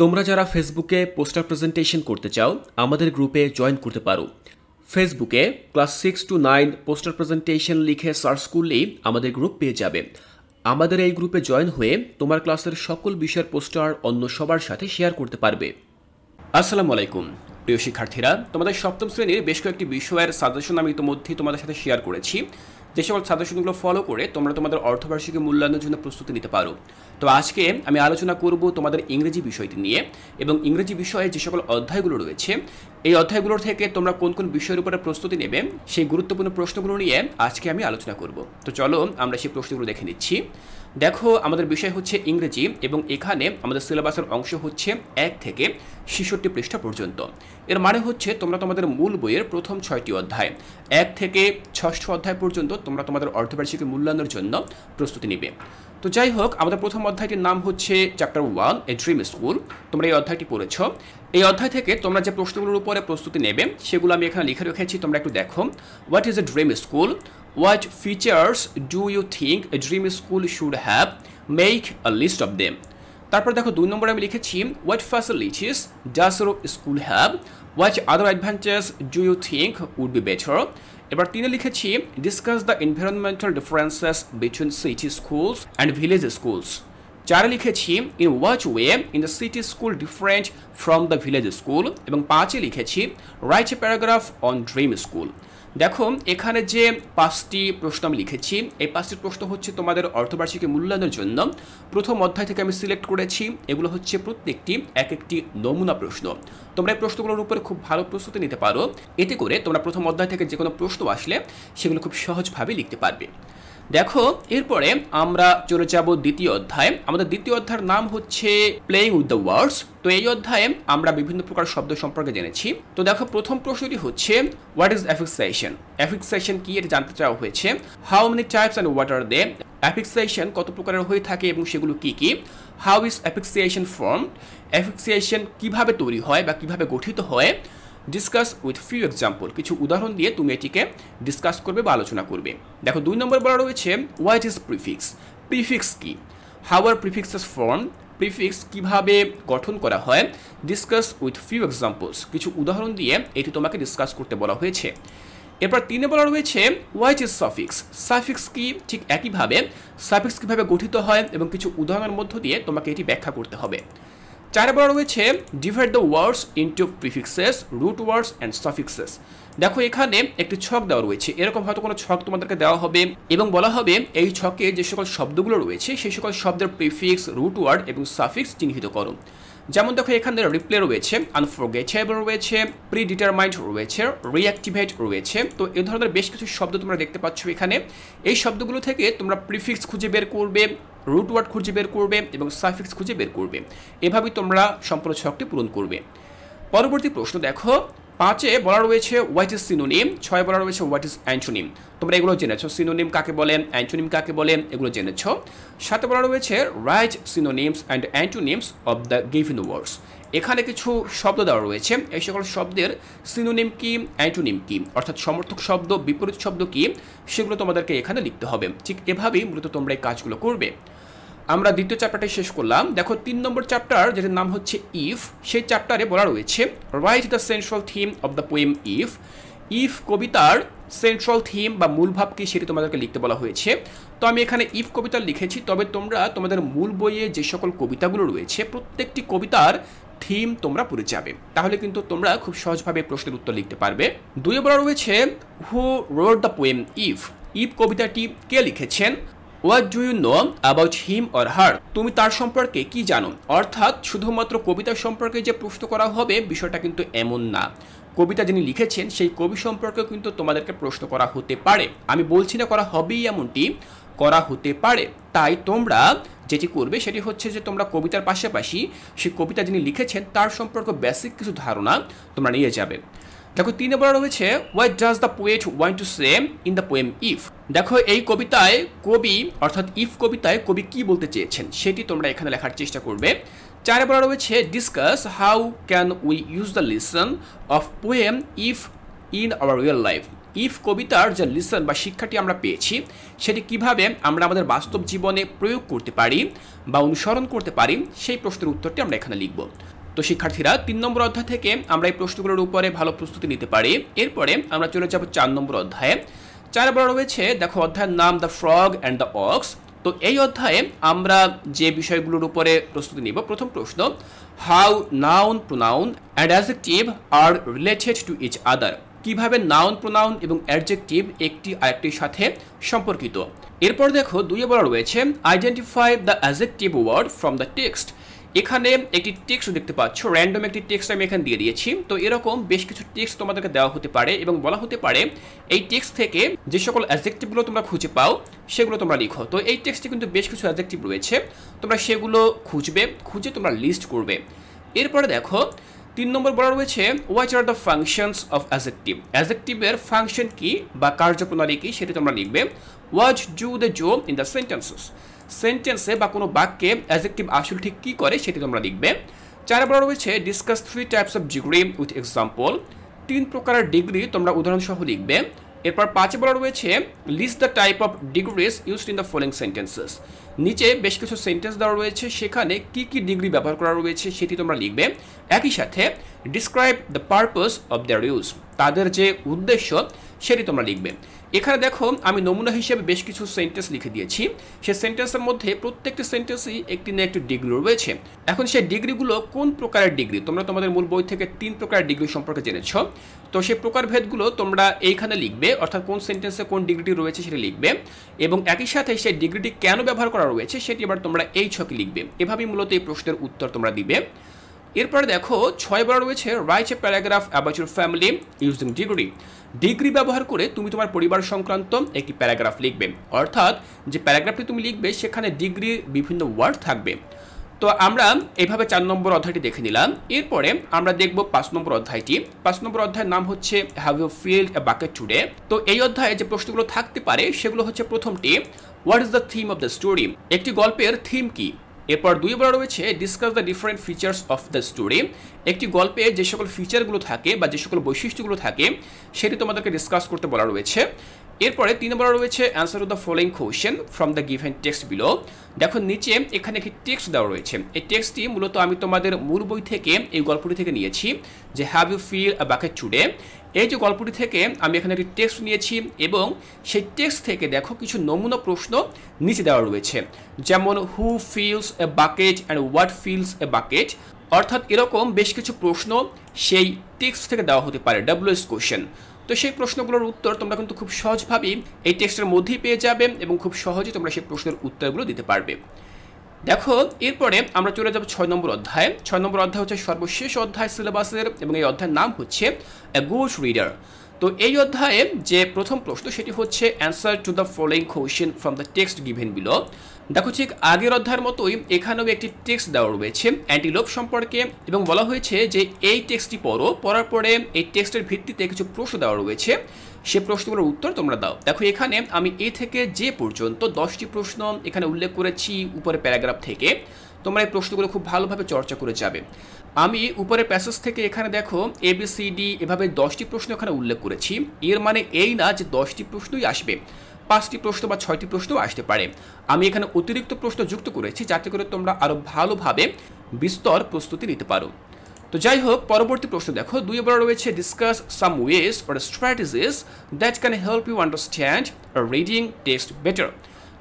তোমরা যারা ফেসবুকে পোস্টার প্রেজেন্টেশন করতে চাও আমাদের গ্রুপে জয়েন করতে পারো ফেসবুকে class six to nine poster presentation লিখে সার্চ করলেই আমাদের গ্রুপ পেয়ে যাবে আমাদের এই গ্রুপে জয়েন হয়ে তোমার ক্লাসের সকল বিষয়ের পোস্টার অন্য সবার সাথে শেয়ার করতে পারবে আসসালামু আলাইকুম প্রিয় শিক্ষার্থীরা তোমাদের সপ্তম শ্রেণীর বেশ কয়েকটি বিষয়ের সাজেশন আমি ইতিমধ্যেই তোমাদের সাথে শেয়ার করেছি যে সকল সাজেশনগুলো ফলো করে তোমরা তোমাদের অর্থবার্ষিকী মূল্যায়নের জন্য প্রস্তুতি নিতে পারো তো আজকে আমি আলোচনা করব তোমাদের ইংরেজি বিষয়টি নিয়ে এবং ইংরেজি বিষয়ে যে সকল অধ্যায়গুলো রয়েছে এই অধ্যায়গুলোর থেকে তোমরা কোন কোন বিষয়ের উপরে প্রস্তুতি নেবে সেই গুরুত্বপূর্ণ প্রশ্নগুলো নিয়ে আজকে আমি আলোচনা করব তো চলো আমরা সেই প্রশ্নগুলো দেখে নিচ্ছি দেখো আমাদের বিষয় হচ্ছে ইংরেজি এবং এখানে আমাদের সিলেবাসের অংশ হচ্ছে এক থেকে ছেষট্টি পৃষ্ঠা পর্যন্ত এর মানে হচ্ছে তোমরা তোমাদের মূল বইয়ের প্রথম ছয়টি অধ্যায় এক থেকে ষষ্ঠ অধ্যায় পর্যন্ত তোমরা তোমাদের অর্ধবার্ষিকী মূল্যায়নের জন্য প্রস্তুতি নিবে তো যাই হোক আমাদের প্রথম অধ্যায়টির নাম হচ্ছে chapter one a dream school তোমরা এই অধ্যায়টি পড়েছ এই অধ্যায় থেকে তোমরা যে প্রশ্নগুলোর উপরে প্রস্তুতি নেবে সেগুলো আমি এখানে লিখে রেখেছি তোমরা একটু দেখো what is a dream school What features do you think a dream school should have? Make a list of them. তারপর দেখো দুই নম্বরে আমি লিখেছি what facilities does your school have what other advantage do you think would be better এবার তিনি লিখেছি discuss the environmental differences between city schools and village schools চারে লিখেছি in which way in the city school different from the village school এবং পাঁচে লিখেছি write paragraph on dream school দেখো এখানে যে পাঁচটি প্রশ্ন আমি লিখেছি এই পাঁচটি প্রশ্ন হচ্ছে তোমাদের অর্থবার্ষিকী মূল্যায়নের জন্য প্রথম অধ্যায় থেকে আমি সিলেক্ট করেছি এগুলো হচ্ছে প্রত্যেকটি এক একটি নমুনা প্রশ্ন তোমরা এই প্রশ্নগুলোর উপরে খুব ভালো প্রস্তুতি নিতে পারো এতে করে তোমরা প্রথম অধ্যায় থেকে যে কোনো প্রশ্ন আসলে সেগুলো খুব সহজভাবে লিখতে পারবে দেখো এরপরে আমরা চলে যাব দ্বিতীয় অধ্যায় আমাদের দ্বিতীয় অধ্যায়ের নাম হচ্ছে প্লেয়িং উইথ দ্য ওয়ার্ডস তো এই অধ্যায়ে আমরা বিভিন্ন প্রকার শব্দ সম্পর্কে জেনেছি তো দেখো প্রথম প্রশ্নটি হচ্ছে হোয়াট ইজ অ্যাফিক্সেশন অ্যাফিক্সেশন কি এটা জানতে চাওয়া হয়েছে how many types and what are they affixation কত প্রকারের হয়ে থাকে এবং সেগুলো কি কি how is affixation form affixation কিভাবে তৈরি হয় বা কিভাবে গঠিত হয় ডিসকাস উইথ ফিউ এক্সাম্পল কিছু উদাহরণ দিয়ে তুমি এটিকে ডিসকাস করবে বা আলোচনা করবে দেখো দুই নম্বর বলা রয়েছে হোয়াইট ইজ প্রিফিক্স প্রিফিক্স কি how are prefixes form prefix কিভাবে গঠন করা হয় ডিসকাস উইথ ফিউ এক্সাম্পলস কিছু উদাহরণ দিয়ে এটি তোমাকে ডিসকাস করতে বলা হয়েছে এরপর তিনে বলা রয়েছে হোয়াইট ইজ সাফিক্স সাফিক্স কি ঠিক একইভাবে সাফিক্স কীভাবে গঠিত হয় এবং কিছু উদাহরণের মধ্য দিয়ে তোমাকে এটি ব্যাখ্যা করতে হবে চার বার রয়েছে divide the words into prefixes root words and suffixes দেখো এখানে একটি ছক দেওয়া রয়েছে এরকম হয়তো কোনো ছক তোমাদেরকে দেওয়া হবে এবং বলা হবে এই ছকে যে সকল শব্দগুলো রয়েছে সেই সকল শব্দের প্রিফিক্স রুট ওয়ার্ড এবং সাফিক্স চিহ্নিত করো যেমন দেখো এখানে রিপ্লে রয়েছে আনফরগেটেবল রয়েছে প্রি ডিটারমাইন্ড রয়েছে রিঅ্যাক্টিভেট রয়েছে তো এ ধরনের বেশ কিছু শব্দ তোমরা দেখতে পাচ্ছ এখানে এই শব্দগুলো থেকে তোমরা প্রিফিক্স খুঁজে বের করবে রুট ওয়ার্ড খুঁজে বের করবে এবং সাইফিক্স খুঁজে বের করবে এভাবেই তোমরা সম্পূর্ণ ছকটি পূরণ করবে পরবর্তী প্রশ্ন দেখো পাঁচে বলা রয়েছে হোয়াইট ইজ সিনোনিম ছয় বলা রয়েছে হোয়াইট ইজ অ্যান্টোনিম তোমরা এগুলো জেনেছো সিনোনিম কাকে বলে অ্যান্টোনিম কাকে বলে এগুলো জেনেছো সাথে বলা রয়েছে write synonyms and antonyms of the given words এখানে কিছু শব্দ দেওয়া রয়েছে এই সকল শব্দের সিনোনিম কি অ্যান্টোনিম কি অর্থাৎ সমর্থক শব্দ বিপরীত শব্দ কি সেগুলো তোমাদেরকে এখানে লিখতে হবে ঠিক এভাবেই মূলত তোমরা এই কাজগুলো করবে আমরা দ্বিতীয় চ্যাপ্টারটি শেষ করলাম দেখো তিন নম্বর চ্যাপ্টার যেটার নাম হচ্ছে ইফ সেই চ্যাপ্টারে বলা রয়েছে write the central theme of the poem if if কবিতার সেন্ট্রাল থিম বা মূল ভাব কি সেটি তোমাদেরকে লিখতে বলা হয়েছে তো আমি এখানে ইফ কবিতা লিখেছি তবে তোমরা তোমাদের মূল বইয়ে যে সকল কবিতাগুলো রয়েছে প্রত্যেকটি কবিতার থিম তোমরা পড়ে যাবে তাহলে কিন্তু তোমরা খুব সহজভাবে প্রশ্নের উত্তর লিখতে পারবে দুই বলা রয়েছে who wrote the poem if if কবিতাটি কে লিখেছেন what do you know about him or her তুমি তার সম্পর্কে কি জানো অর্থাৎ শুধুমাত্র কবিতা সম্পর্কে যে প্রশ্ন করা হবে বিষয়টা কিন্তু এমন না কবিতা যিনি লিখেছেন সেই কবি সম্পর্কে কিন্তু তোমাদেরকে প্রশ্ন করা হতে পারে আমি বলছি না করা হবেই এমনটি করা হতে পারে তাই তোমরা যেটি করবে সেটি হচ্ছে যে তোমরা কবিতার পাশাপাশি সেই কবিতা যিনি লিখেছেন তার সম্পর্কে বেসিক কিছু ধারণা তোমরা নিয়ে যাবে দেখো তিন নম্বর রয়েছে what does the poet want to say in the poem if দেখো এই কবিতায় কবি অর্থাৎ ইফ কবিতায় কবি কি বলতে চেয়েছেন সেটি তোমরা এখানে লেখার চেষ্টা করবে চার নম্বর রয়েছে discuss how can we use the lesson of poem if in our real life if কবিতার যে লিসন বা শিক্ষাটি আমরা পেয়েছি সেটি কিভাবে আমরা আমাদের বাস্তব জীবনে প্রয়োগ করতে পারি বা অনুসরণ করতে পারি সেই প্রশ্নের উত্তরটি আমরা এখানে লিখব তো শিক্ষার্থীরা তিন নম্বর অধ্যায় থেকে আমরা এই প্রশ্নগুলোর উপরে ভালো প্রস্তুতি নিতে পারি এরপরে আমরা চলে যাব চার নম্বর অধ্যায়ে চার বড় রয়েছে দেখো অধ্যায়ের নাম the frog and the ox তো এই অধ্যায়ে আমরা যে বিষয়গুলোর উপরে প্রস্তুতি নিব প্রথম প্রশ্ন how noun pronoun and adjective are related to each other কিভাবে নাউন প্রোনাউন এবং অ্যাডজেক্টিভ একটি আরেকটির সাথে সম্পর্কিত এরপর দেখো দুইয়ে বলা রয়েছে identify the adjective word from the text এখানে একটি টেক্সট দেখতে পাচ্ছ র্যান্ডম একটি টেক্সট আমি এখানে দিয়ে দিয়েছি তো এরকম বেশ কিছু টেক্সট তোমাদেরকে দেওয়া হতে পারে এবং বলা হতে পারে এই টেক্সট থেকে যে সকল অ্যাজেক্টিভগুলো তোমরা খুঁজে পাও সেগুলো তোমরা লিখো তো এই টেক্সটে কিন্তু বেশ কিছু অ্যাজেক্টিভ রয়েছে তোমরা সেগুলো খুঁজবে খুঁজে তোমরা লিস্ট করবে এরপরে দেখো তিন নম্বর বলা রয়েছে what are the functions of adjective অ্যাজেক্টিভের ফাংশন কি বা কার্যপ্রণালী কি সেটি তোমরা লিখবে what do the show in the sentences সেন্টেন্সে বা কোনো বাক্যে অ্যাজেক্টিভ আসল ঠিক কী করে সেটি তোমরা লিখবে চার নম্বর রয়েছে discuss three types of degree with example তিন প্রকারের ডিগ্রি তোমরা উদাহরণসহ লিখবে এরপর পাঁচে বলা রয়েছে list the type of degrees use in the following sentences নিচে বেশ কিছু সেন্টেন্স দেওয়া রয়েছে সেখানে কি কি ডিগ্রি ব্যবহার করা রয়েছে সেটি তোমরা লিখবে একই সাথে describe the purpose of their use তাদের যে উদ্দেশ্য সেটি তোমরা লিখবে এখানে দেখো আমি নমুনা হিসেবে বেশ কিছু সেন্টেন্স লিখে দিয়েছি সে সেন্টেন্সের মধ্যে প্রত্যেকটি সেন্টেন্সই একটি না একটি ডিগ্রি রয়েছে এখন সেই ডিগ্রিগুলো কোন প্রকারের ডিগ্রি তোমরা তোমাদের মূল বই থেকে তিন প্রকারের ডিগ্রি সম্পর্কে জেনেছ তো সেই প্রকারভেদগুলো তোমরা এইখানে লিখবে অর্থাৎ কোন সেন্টেন্সে কোন ডিগ্রিটি রয়েছে সেটা লিখবে এবং একই সাথে সেই ডিগ্রিটি কেন ব্যবহার করা রয়েছে সেটি এবার তোমরা এই ছকে লিখবে এভাবেই মূলত এই প্রশ্নের উত্তর তোমরা দিবে এরপরে দেখো ছয় বার রয়েছে write a paragraph about your family using degree degree ব্যবহার করে তুমি তোমার পরিবার সংক্রান্ত একটি প্যারাগ্রাফ লিখবে অর্থাৎ যে প্যারাগ্রাফটি তুমি লিখবে সেখানে ডিগ্রি বিভিন্ন ওয়ার্ড থাকবে তো আমরা এভাবে চার নম্বর অধ্যায়টি দেখে নিলাম এরপরে আমরা দেখব পাঁচ নম্বর অধ্যায়টি পাঁচ নম্বর অধ্যায়ের নাম হচ্ছে have you filled a bucket today তো এই অধ্যায়ে যে প্রশ্নগুলো থাকতে পারে সেগুলো হচ্ছে প্রথমটি what is the theme of the story একটি গল্পের থিম কি এরপর দুই বার রয়েছে discuss the different features of the story একটি গল্পে যে সকল ফিচারগুলো থাকে বা যে সকল বৈশিষ্ট্যগুলো থাকে সেটি তোমাদেরকে ডিসকাস করতে বলা রয়েছে এরপরে তিন নম্বর রয়েছে answer of the following question from the given text below দেখো নিচে এখানে একটি টেক্সট দেওয়া রয়েছে এই টেক্সটটি মূলত আমি তোমাদের মূল বই থেকে এই গল্পটি থেকে নিয়েছি যে have you fill a bucket চুড়ে এই যে গল্পটি থেকে আমি এখানে একটি টেক্সট নিয়েছি এবং সেই টেক্সট থেকে দেখো কিছু নমুনা প্রশ্ন নিচে দেওয়া রয়েছে যেমন who fills a bucket and what fills a bucket অর্থাৎ এরকম বেশ কিছু প্রশ্ন সেই টেক্সট থেকে দেওয়া হতে পারে এস কোশ্চেন তো সেই প্রশ্নগুলোর উত্তর তোমরা কিন্তু খুব সহজভাবেই এই টেক্সটের মধ্যেই পেয়ে যাবে এবং খুব সহজে তোমরা সেই প্রশ্নের উত্তরগুলো দিতে পারবে দেখো এরপরে আমরা চলে যাব ছয় নম্বর অধ্যায় ছয় নম্বর অধ্যায় হচ্ছে সর্বশেষ অধ্যায় সিলেবাসের এবং এই অধ্যায়ের নাম হচ্ছে এ গুড রিডার তো এই অধ্যায়ে যে প্রথম প্রশ্ন সেটি হচ্ছে answer to the following question from the text given below দেখো ঠিক আগের অধ্যায়ের মতোই এখানেও একটি টেক্সট দেওয়া রয়েছে অ্যান্টিলোপ সম্পর্কে এবং বলা হয়েছে যে এই টেক্সটটি পড়ো পড়ার পরে এই টেক্সটের ভিত্তিতে কিছু প্রশ্ন দেওয়া রয়েছে সে প্রশ্নগুলোর উত্তর তোমরা দাও দেখো এখানে আমি এ থেকে যে পর্যন্ত দশটি প্রশ্ন এখানে উল্লেখ করেছি উপরে প্যারাগ্রাফ থেকে তোমরা এই প্রশ্নগুলো খুব ভালোভাবে চর্চা করে যাবে আমি উপরে প্যাসেজ থেকে এখানে দেখো এ বি সি ডি এভাবে দশটি প্রশ্ন এখানে উল্লেখ করেছি এর মানে এই না যে দশটি প্রশ্নই আসবে পাঁচটি প্রশ্ন বা ছয়টি প্রশ্ন আসতে পারে আমি এখানে অতিরিক্ত প্রশ্ন যুক্ত করেছি যাতে করে তোমরা আরও ভালোভাবে বিস্তর প্রস্তুতি নিতে পারো তো যাই হোক পরবর্তী প্রশ্ন দেখো দুই বার রয়েছে discuss some ways or strategies that can help you understand reading text better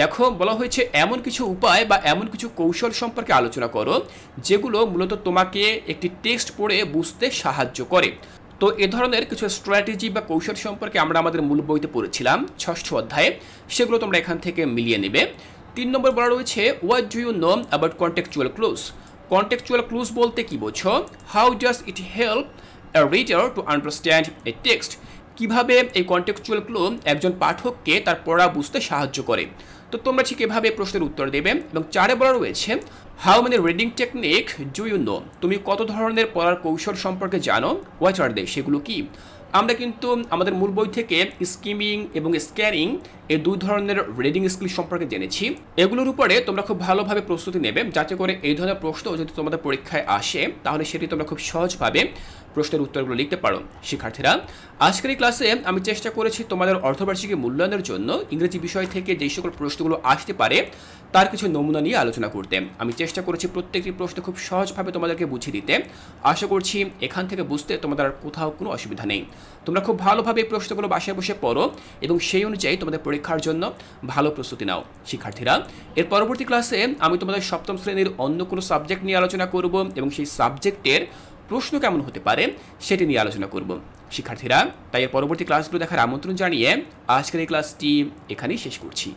দেখো বলা হয়েছে এমন কিছু উপায় বা এমন কিছু কৌশল সম্পর্কে আলোচনা করো যেগুলো মূলত তোমাকে একটি টেক্সট পড়ে বুঝতে সাহায্য করে তো এ ধরনের কিছু স্ট্র্যাটেজি বা কৌশল সম্পর্কে আমরা আমাদের মূল বইতে পড়েছিলাম ষষ্ঠ অধ্যায়ে সেগুলো তোমরা এখান থেকে মিলিয়ে নেবে তিন নম্বর বলা রয়েছে what do you know about contextual clues contextual clues বলতে কি বোঝো how does it help a reader to understand a text কিভাবে এই কন্টেকচুয়াল ক্লু একজন পাঠককে তার পড়া বুঝতে সাহায্য করে তো তোমরা ঠিক এভাবে প্রশ্নের উত্তর দেবে এবং চারে বলা রয়েছে how many reading technique do you know তুমি কত ধরনের পড়ার কৌশল সম্পর্কে জানো হোয়াট আর দে সেগুলো কি আমরা কিন্তু আমাদের মূল বই থেকে স্কিমিং এবং স্ক্যানিং এই দুই ধরনের রিডিং স্কিল সম্পর্কে জেনেছি এগুলোর উপরে তোমরা খুব ভালোভাবে প্রস্তুতি নেবে যাতে করে এই ধরনের প্রশ্ন যদি তোমাদের পরীক্ষায় আসে তাহলে সেটি তোমরা খুব সহজভাবে প্রশ্নের উত্তরগুলো লিখতে পারো শিক্ষার্থীরা আজকের এই ক্লাসে আমি চেষ্টা করেছি তোমাদের অর্ধবার্ষিকী মূল্যায়নের জন্য ইংরেজি বিষয় থেকে যেই সকল প্রশ্নগুলো আসতে পারে তার কিছু নমুনা নিয়ে আলোচনা করতে আমি চেষ্টা করেছি প্রত্যেকটি প্রশ্ন খুব সহজভাবে তোমাদেরকে বুঝিয়ে দিতে আশা করছি এখান থেকে বুঝতে তোমাদের আর কোথাও কোনো অসুবিধা নেই তোমরা খুব ভালোভাবে এই প্রশ্নগুলো বাসায় বসে পড়ো এবং সেই অনুযায়ী তোমাদের পরীক্ষার জন্য ভালো প্রস্তুতি নাও শিক্ষার্থীরা এর পরবর্তী ক্লাসে আমি তোমাদের সপ্তম শ্রেণীর অন্য কোনো সাবজেক্ট নিয়ে আলোচনা করব এবং সেই সাবজেক্টের প্রশ্ন কেমন হতে পারে সেটি নিয়ে আলোচনা করব শিক্ষার্থীরা তাই এর পরবর্তী ক্লাসগুলো দেখার আমন্ত্রণ জানিয়ে আজকের এই ক্লাসটি এখানেই শেষ করছি